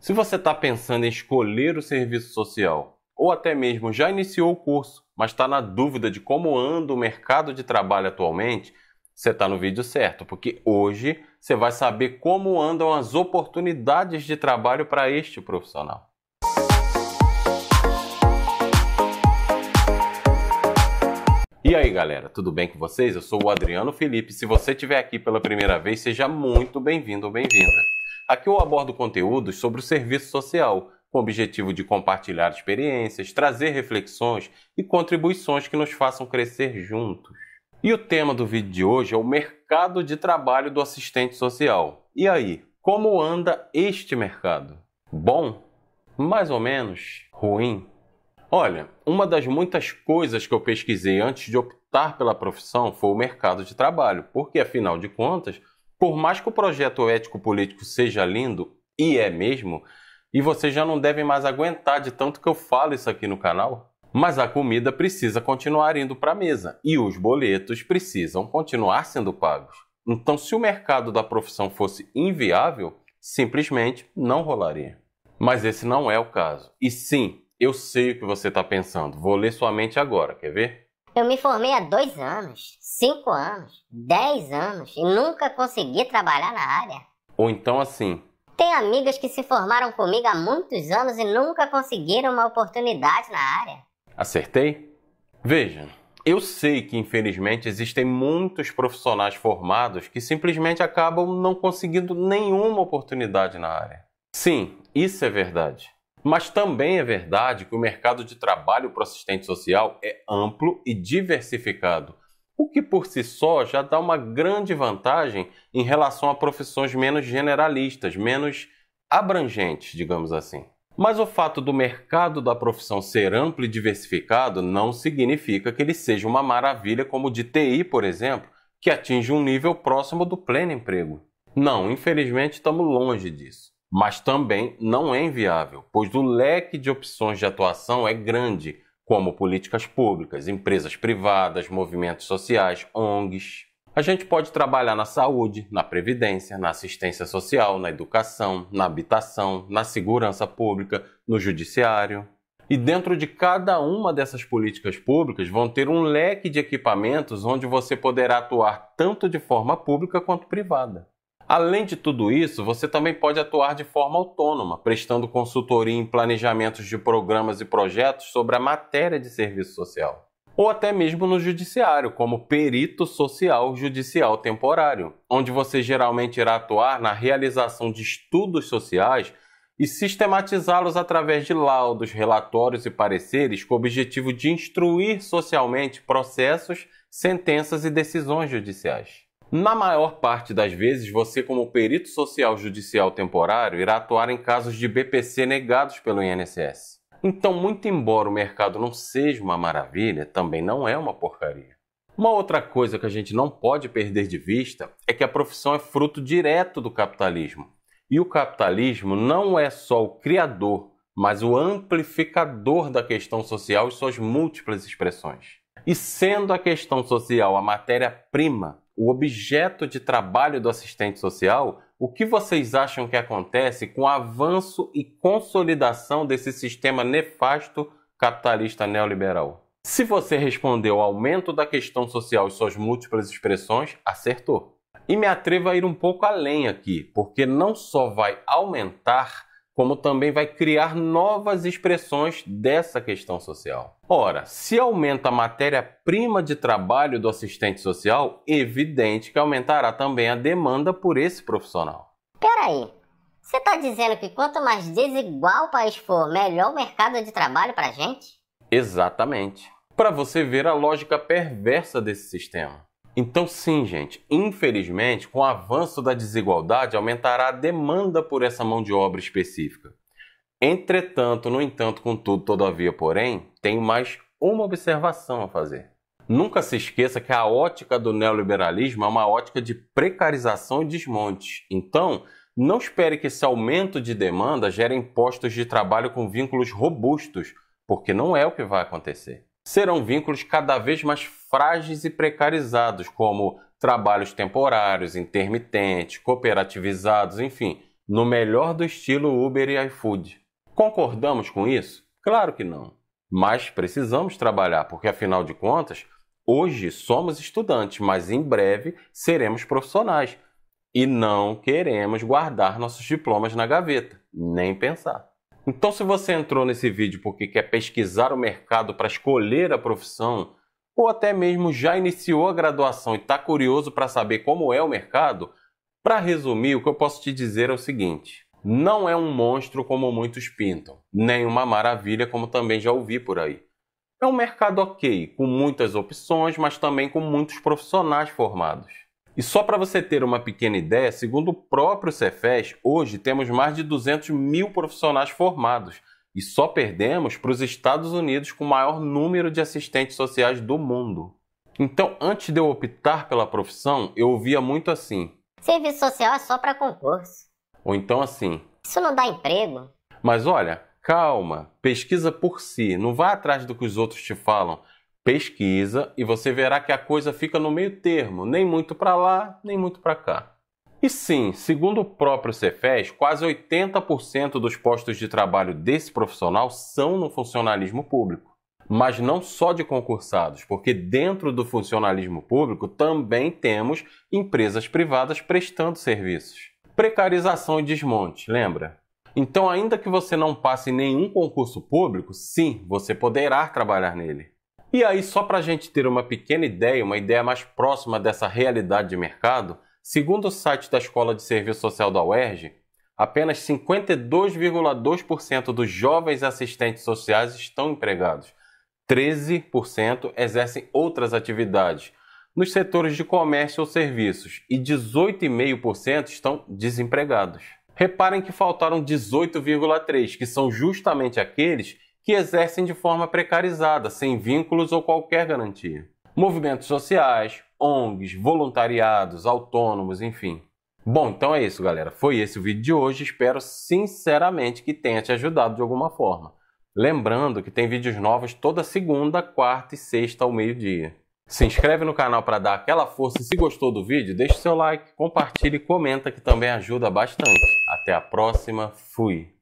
Se você está pensando em escolher o serviço social, ou até mesmo já iniciou o curso, mas está na dúvida de como anda o mercado de trabalho atualmente, você está no vídeo certo, porque hoje você vai saber como andam as oportunidades de trabalho para este profissional. E aí galera, tudo bem com vocês? Eu sou o Adriano Felipe. Se você estiver aqui pela primeira vez, seja muito bem-vindo ou bem-vinda. Aqui eu abordo conteúdos sobre o serviço social, com o objetivo de compartilhar experiências, trazer reflexões e contribuições que nos façam crescer juntos. E o tema do vídeo de hoje é o mercado de trabalho do assistente social. E aí, como anda este mercado? Bom? Mais ou menos? Ruim? Olha, uma das muitas coisas que eu pesquisei antes de optar pela profissão foi o mercado de trabalho, porque afinal de contas, por mais que o projeto ético-político seja lindo, e é mesmo, e vocês já não devem mais aguentar de tanto que eu falo isso aqui no canal, mas a comida precisa continuar indo para a mesa e os boletos precisam continuar sendo pagos. Então, se o mercado da profissão fosse inviável, simplesmente não rolaria. Mas esse não é o caso. E sim, eu sei o que você está pensando. Vou ler sua mente agora, quer ver? Eu me formei há dois anos, cinco anos, dez anos e nunca consegui trabalhar na área. Ou então assim. Tem amigas que se formaram comigo há muitos anos e nunca conseguiram uma oportunidade na área. Acertei? Veja, eu sei que infelizmente existem muitos profissionais formados que simplesmente acabam não conseguindo nenhuma oportunidade na área. Sim, isso é verdade. Mas também é verdade que o mercado de trabalho para o assistente social é amplo e diversificado, o que por si só já dá uma grande vantagem em relação a profissões menos generalistas, menos abrangentes, digamos assim. Mas o fato do mercado da profissão ser amplo e diversificado não significa que ele seja uma maravilha como o de TI, por exemplo, que atinge um nível próximo do pleno emprego. Não, infelizmente estamos longe disso mas também não é inviável, pois o leque de opções de atuação é grande, como políticas públicas, empresas privadas, movimentos sociais, ONGs. A gente pode trabalhar na saúde, na previdência, na assistência social, na educação, na habitação, na segurança pública, no judiciário. E dentro de cada uma dessas políticas públicas vão ter um leque de equipamentos onde você poderá atuar tanto de forma pública quanto privada. Além de tudo isso, você também pode atuar de forma autônoma, prestando consultoria em planejamentos de programas e projetos sobre a matéria de serviço social. Ou até mesmo no judiciário, como perito social judicial temporário, onde você geralmente irá atuar na realização de estudos sociais e sistematizá-los através de laudos, relatórios e pareceres com o objetivo de instruir socialmente processos, sentenças e decisões judiciais. Na maior parte das vezes, você, como perito social judicial temporário, irá atuar em casos de BPC negados pelo INSS. Então, muito embora o mercado não seja uma maravilha, também não é uma porcaria. Uma outra coisa que a gente não pode perder de vista é que a profissão é fruto direto do capitalismo. E o capitalismo não é só o criador, mas o amplificador da questão social e suas múltiplas expressões. E sendo a questão social a matéria-prima o objeto de trabalho do assistente social, o que vocês acham que acontece com o avanço e consolidação desse sistema nefasto capitalista neoliberal? Se você respondeu aumento da questão social e suas múltiplas expressões, acertou. E me atrevo a ir um pouco além aqui, porque não só vai aumentar como também vai criar novas expressões dessa questão social. Ora, se aumenta a matéria-prima de trabalho do assistente social, evidente que aumentará também a demanda por esse profissional. Peraí, você está dizendo que quanto mais desigual o país for, melhor o mercado de trabalho para gente? Exatamente. Para você ver a lógica perversa desse sistema. Então, sim, gente, infelizmente, com o avanço da desigualdade, aumentará a demanda por essa mão de obra específica. Entretanto, no entanto, contudo, todavia, porém, tenho mais uma observação a fazer. Nunca se esqueça que a ótica do neoliberalismo é uma ótica de precarização e desmonte. Então, não espere que esse aumento de demanda gere postos de trabalho com vínculos robustos, porque não é o que vai acontecer. Serão vínculos cada vez mais frágeis e precarizados, como trabalhos temporários, intermitentes, cooperativizados, enfim, no melhor do estilo Uber e iFood. Concordamos com isso? Claro que não. Mas precisamos trabalhar, porque afinal de contas, hoje somos estudantes, mas em breve seremos profissionais. E não queremos guardar nossos diplomas na gaveta, nem pensar. Então, se você entrou nesse vídeo porque quer pesquisar o mercado para escolher a profissão, ou até mesmo já iniciou a graduação e está curioso para saber como é o mercado, para resumir, o que eu posso te dizer é o seguinte: não é um monstro como muitos pintam, nem uma maravilha como também já ouvi por aí. É um mercado ok, com muitas opções, mas também com muitos profissionais formados. E só para você ter uma pequena ideia, segundo o próprio Cefes, hoje temos mais de 200 mil profissionais formados, e só perdemos para os Estados Unidos com o maior número de assistentes sociais do mundo. Então, antes de eu optar pela profissão, eu ouvia muito assim: Serviço social é só para concurso. Ou então assim: Isso não dá emprego. Mas olha, calma, pesquisa por si, não vá atrás do que os outros te falam. Pesquisa e você verá que a coisa fica no meio termo, nem muito para lá, nem muito para cá. E sim, segundo o próprio Cefés, quase 80% dos postos de trabalho desse profissional são no funcionalismo público. Mas não só de concursados, porque dentro do funcionalismo público também temos empresas privadas prestando serviços. Precarização e desmonte, lembra? Então, ainda que você não passe nenhum concurso público, sim, você poderá trabalhar nele. E aí, só para a gente ter uma pequena ideia, uma ideia mais próxima dessa realidade de mercado, Segundo o site da Escola de Serviço Social da UERJ, apenas 52,2% dos jovens assistentes sociais estão empregados. 13% exercem outras atividades nos setores de comércio ou serviços e 18,5% estão desempregados. Reparem que faltaram 18,3%, que são justamente aqueles que exercem de forma precarizada, sem vínculos ou qualquer garantia. Movimentos sociais, ONGs, voluntariados, autônomos, enfim. Bom, então é isso, galera. Foi esse o vídeo de hoje. Espero sinceramente que tenha te ajudado de alguma forma. Lembrando que tem vídeos novos toda segunda, quarta e sexta ao meio-dia. Se inscreve no canal para dar aquela força e se gostou do vídeo, deixe seu like, compartilhe e comenta que também ajuda bastante. Até a próxima, fui!